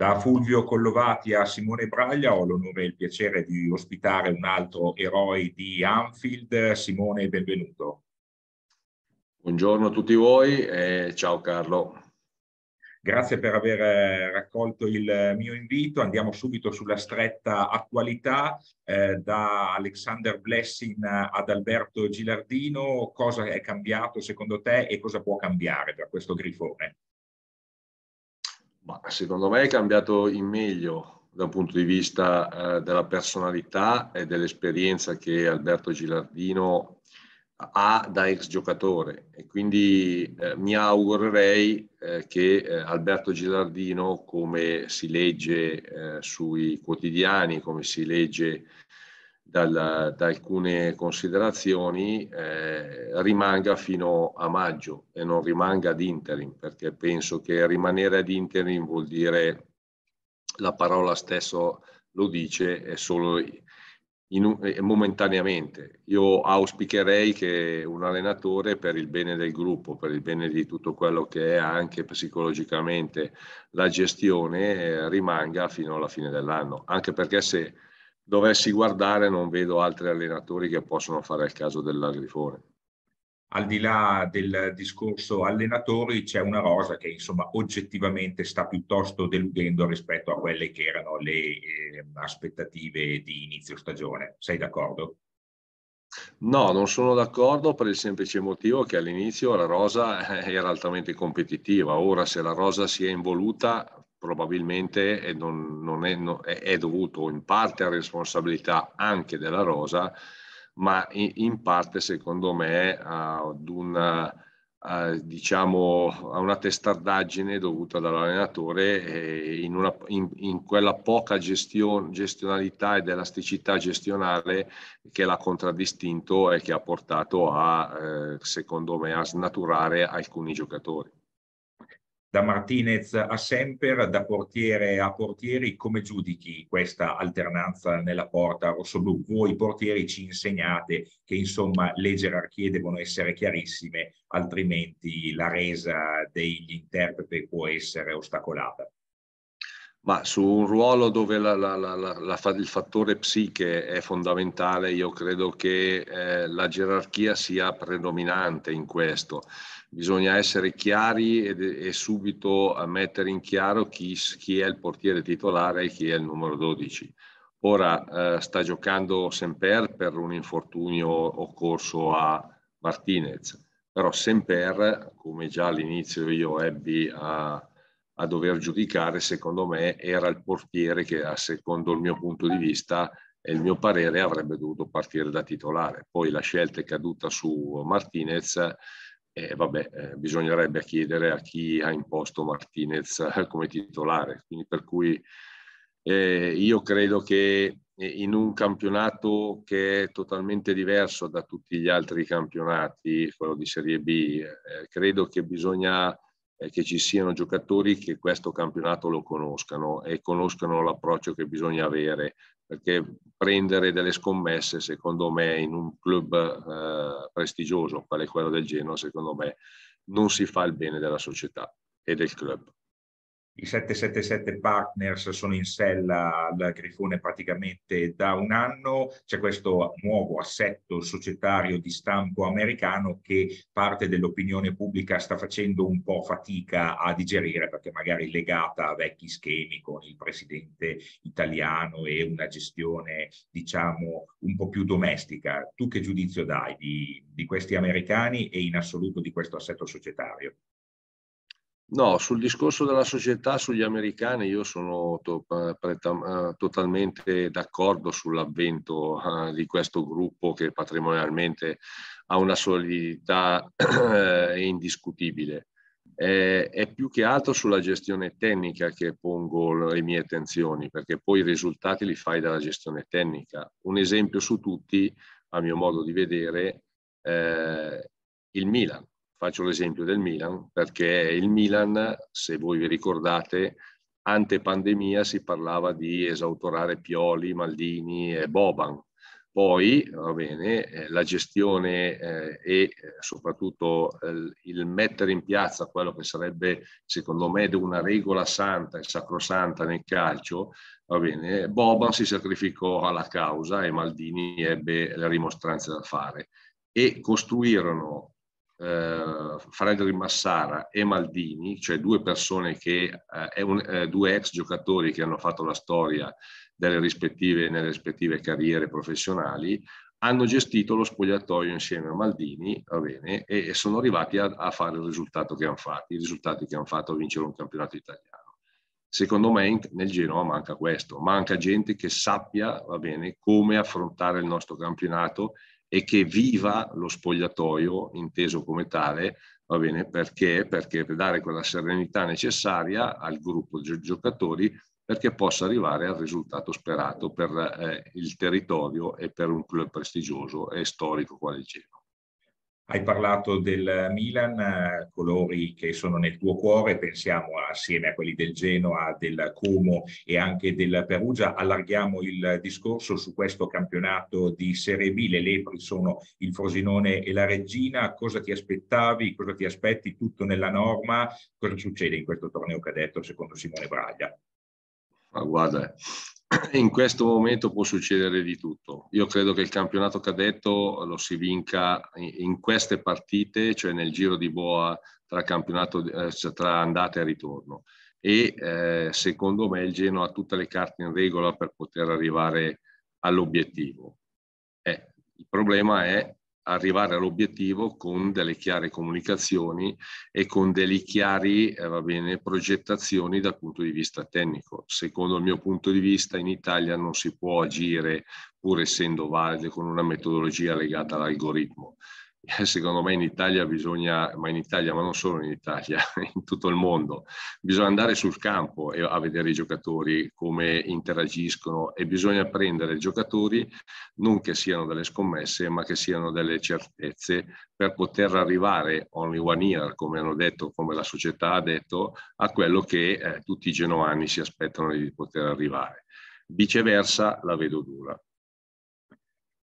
Da Fulvio Collovati a Simone Braglia ho l'onore e il piacere di ospitare un altro eroe di Anfield. Simone, benvenuto. Buongiorno a tutti voi e ciao Carlo. Grazie per aver eh, raccolto il mio invito. Andiamo subito sulla stretta attualità, eh, da Alexander Blessing ad Alberto Gilardino. Cosa è cambiato secondo te e cosa può cambiare per questo grifone? Ma secondo me è cambiato in meglio dal punto di vista eh, della personalità e dell'esperienza che Alberto Gilardino ha da ex giocatore e quindi eh, mi augurerei eh, che eh, Alberto Gilardino, come si legge eh, sui quotidiani, come si legge dal, da alcune considerazioni eh, rimanga fino a maggio e non rimanga ad interim, perché penso che rimanere ad interim vuol dire, la parola stessa lo dice, è solo in, è eh, momentaneamente. Io auspicherei che un allenatore, per il bene del gruppo, per il bene di tutto quello che è anche psicologicamente la gestione, eh, rimanga fino alla fine dell'anno, anche perché se dovessi guardare non vedo altri allenatori che possono fare il caso dell'Agrifone. Al di là del discorso allenatori c'è una rosa che insomma oggettivamente sta piuttosto deludendo rispetto a quelle che erano le eh, aspettative di inizio stagione. Sei d'accordo? No, non sono d'accordo per il semplice motivo che all'inizio la rosa era altamente competitiva, ora se la rosa si è involuta probabilmente è, non, non è, no, è, è, dovuto in parte a responsabilità anche della Rosa, ma in, in parte secondo me ad una, a, diciamo, a una testardaggine dovuta dall'allenatore in, una, in, in quella poca gestion, gestionalità ed elasticità gestionale che l'ha contraddistinto e che ha portato a, eh, secondo me, a snaturare alcuni giocatori da Martinez a Semper, da portiere a portieri, come giudichi questa alternanza nella porta rossoblu? Voi portieri ci insegnate che insomma le gerarchie devono essere chiarissime, altrimenti la resa degli interpreti può essere ostacolata. Ma su un ruolo dove la, la, la, il fattore psiche è fondamentale, io credo che eh, la gerarchia sia predominante in questo. Bisogna essere chiari e, e subito mettere in chiaro chi, chi, è il portiere titolare e chi è il numero 12. Ora eh, sta giocando Semper per un infortunio occorso a Martinez, però Semper, come già all'inizio io ebbi a a dover giudicare, secondo me, era il portiere che, secondo il mio punto di vista e il mio parere, avrebbe dovuto partire da titolare. Poi la scelta è caduta su Martinez e vabbè, eh, bisognerebbe chiedere a chi ha imposto Martinez eh, come titolare. Quindi per cui eh, io credo che in un campionato che è totalmente diverso da tutti gli altri campionati, quello di Serie B, eh, credo che bisogna che ci siano giocatori che questo campionato lo conoscano e conoscano l'approccio che bisogna avere, perché prendere delle scommesse, secondo me, in un club eh, prestigioso, quale quello del Genoa, secondo me, non si fa il bene della società e del club. I 777 partners sono in sella al Grifone praticamente da un anno, c'è questo nuovo assetto societario di stampo americano che parte dell'opinione pubblica sta facendo un po' fatica a digerire perché magari legata a vecchi schemi con il presidente italiano e una gestione diciamo un po' più domestica. Tu che giudizio dai di, di questi americani e in assoluto di questo assetto societario? No, sul discorso della società, sugli americani, io sono to- eh, preta- eh, totalmente d'accordo sull'avvento uh, di questo gruppo che patrimonialmente ha una solidità indiscutibile. È, è più che altro sulla gestione tecnica che pongo le mie attenzioni, perché poi i risultati li fai dalla gestione tecnica. Un esempio su tutti, a mio modo di vedere, eh, il Milan Faccio l'esempio del Milan, perché il Milan, se voi vi ricordate, ante pandemia si parlava di esautorare Pioli, Maldini e Boban. Poi, va bene, eh, la gestione eh, e eh, soprattutto eh, il mettere in piazza quello che sarebbe, secondo me, una regola santa e sacrosanta nel calcio, va bene, Boban si sacrificò alla causa e Maldini ebbe la rimostranza da fare e costruirono eh, Fredri Massara e Maldini, cioè due persone che, eh, un, eh, due ex giocatori che hanno fatto la storia rispettive, nelle rispettive carriere professionali, hanno gestito lo spogliatoio insieme a Maldini bene, e, e, sono arrivati a, a, fare il risultato che hanno fatto, i risultati che hanno fatto a vincere un campionato italiano. Secondo me nel Genoa manca questo, manca gente che sappia bene, come affrontare il nostro campionato e che viva lo spogliatoio inteso come tale, va bene, perché? Perché per dare quella serenità necessaria al gruppo di giocatori perché possa arrivare al risultato sperato per eh, il territorio e per un club prestigioso e storico quale il Genova. Hai parlato del Milan, eh, colori che sono nel tuo cuore, pensiamo assieme a quelli del Genoa, del Como e anche del Perugia. Allarghiamo il discorso su questo campionato di Serie B. Le lepri sono il Frosinone e la Regina. Cosa ti aspettavi? Cosa ti aspetti? Tutto nella norma? Cosa succede in questo torneo cadetto secondo Simone Braglia? Ma guarda, eh, in questo momento può succedere di tutto. Io credo che il campionato cadetto lo si vinca in queste partite, cioè nel giro di boa tra, cioè tra andata e ritorno. E eh, secondo me il Genoa ha tutte le carte in regola per poter arrivare all'obiettivo. Eh, il problema è arrivare all'obiettivo con delle chiare comunicazioni e con delle chiare eh, bene, progettazioni dal punto di vista tecnico. Secondo il mio punto di vista in Italia non si può agire pur essendo valide con una metodologia legata all'algoritmo. Eh, secondo me in Italia bisogna, ma in Italia, ma non solo in Italia, in tutto il mondo, bisogna andare sul campo a vedere i giocatori come interagiscono e bisogna prendere giocatori non che siano delle scommesse, ma che siano delle certezze per poter arrivare only one year, come hanno detto, come la società ha detto, a quello che eh, tutti i genovani si aspettano di poter arrivare. Viceversa la vedo dura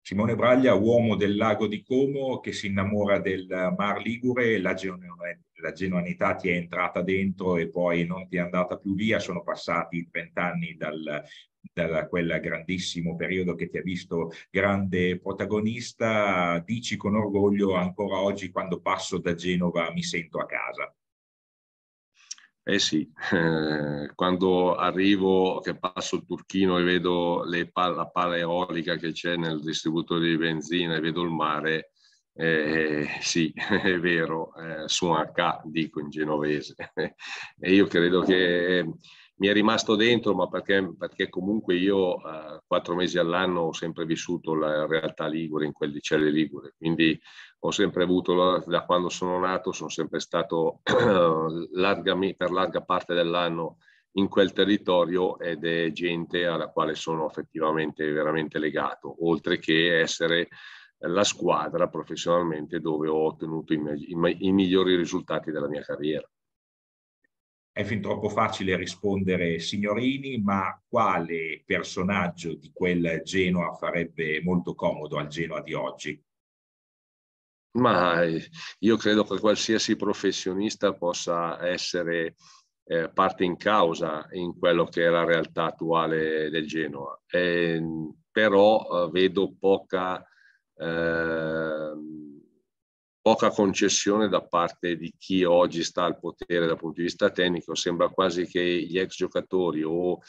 Simone Braglia, uomo del lago di Como che si innamora del Mar Ligure, la, la genuanità ti è entrata dentro e poi non ti è andata più via, sono passati vent'anni dal, da quel grandissimo periodo che ti ha visto grande protagonista, dici con orgoglio ancora oggi quando passo da Genova mi sento a casa. Eh sì, eh, quando arrivo, che passo il turchino e vedo pal- la pala eolica che c'è nel distributore di benzina e vedo il mare, eh, eh sì, è vero, eh, su un H dico in genovese. e io credo che mi è rimasto dentro, ma perché, perché comunque io eh, quattro mesi all'anno ho sempre vissuto la realtà ligure in quel di Celle Ligure, quindi ho sempre avuto, da quando sono nato, sono sempre stato larga, per larga parte dell'anno in quel territorio ed è gente alla quale sono effettivamente veramente legato, oltre che essere la squadra professionalmente dove ho ottenuto i, i, i migliori risultati della mia carriera. È fin troppo facile rispondere signorini, ma quale personaggio di quel Genoa farebbe molto comodo al Genoa di oggi? Ma eh, io credo che qualsiasi professionista possa essere eh, parte in causa in quello che è la realtà attuale del Genoa. Eh, però eh, vedo poca eh, poca concessione da parte di chi oggi sta al potere dal punto di vista tecnico, sembra quasi che gli ex giocatori o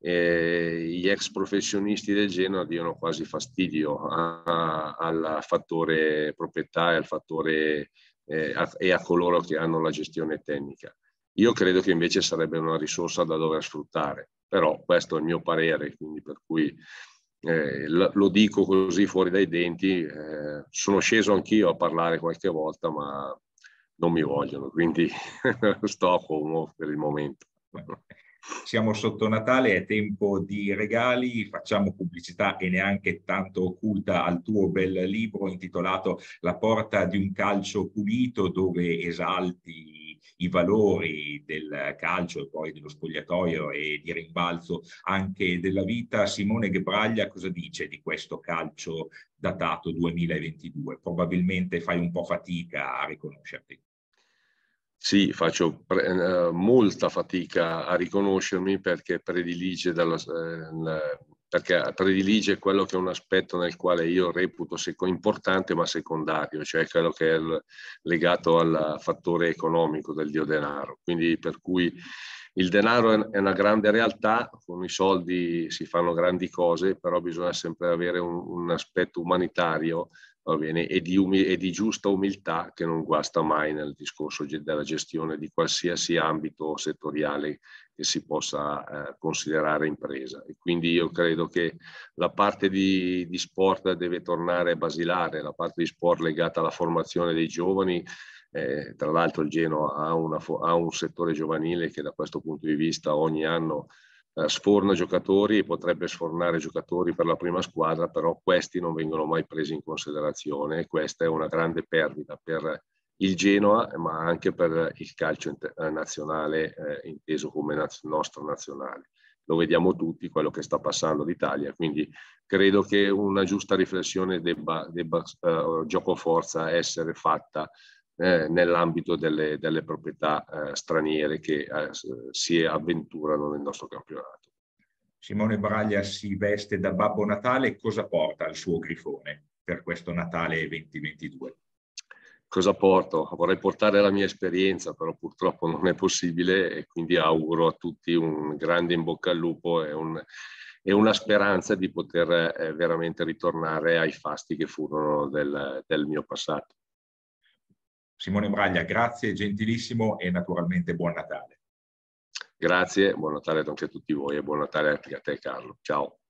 eh, gli ex professionisti del Genoa diano quasi fastidio al fattore proprietà e al fattore eh, a, e a coloro che hanno la gestione tecnica. Io credo che invece sarebbe una risorsa da dover sfruttare, però questo è il mio parere, quindi per cui eh, lo dico così fuori dai denti, eh, sono sceso anch'io a parlare qualche volta, ma non mi vogliono, quindi sto a Como per il momento. Siamo sotto Natale, è tempo di regali, facciamo pubblicità e neanche tanto occulta al tuo bel libro intitolato La porta di un calcio pulito dove esalti i valori del calcio e poi dello spogliatoio e di rimbalzo anche della vita. Simone Ghebraglia cosa dice di questo calcio datato 2022? Probabilmente fai un po' fatica a riconoscerti. Sì, faccio pre- eh, molta fatica a riconoscermi perché predilige dalla, eh, perché predilige quello che è un aspetto nel quale io reputo importante ma secondario, cioè quello che è legato al fattore economico del dio denaro. Quindi per cui il denaro è una grande realtà, con i soldi si fanno grandi cose, però bisogna sempre avere un, un aspetto umanitario bene, e, di um- e, di giusta umiltà che non guasta mai nel discorso della gestione di qualsiasi ambito settoriale che si possa eh, considerare impresa. E quindi io credo che la parte di, di sport deve tornare basilare, la parte di sport legata alla formazione dei giovani eh, tra l'altro il Genoa ha, una, ha, un settore giovanile che da questo punto di vista ogni anno eh, sforna giocatori e potrebbe sfornare giocatori per la prima squadra, però questi non vengono mai presi in considerazione e questa è una grande perdita per il Genoa, ma anche per il calcio eh, nazionale, eh, inteso come naz- nostro nazionale. Lo vediamo tutti quello che sta passando l'Italia, quindi credo che una giusta riflessione debba, debba eh, gioco forza essere fatta eh, nell'ambito delle, delle proprietà eh, straniere che eh, si avventurano nel nostro campionato. Simone Braglia si veste da Babbo Natale, cosa porta il suo grifone per questo Natale 2022? Cosa porto? Vorrei portare la mia esperienza, però purtroppo non è possibile e quindi auguro a tutti un grande in bocca al lupo e un, e una speranza di poter eh, veramente ritornare ai fasti che furono del, del mio passato. Simone Braglia, grazie, gentilissimo e naturalmente buon Natale. Grazie, buon Natale anche a tutti voi e buon Natale anche a te Carlo. Ciao.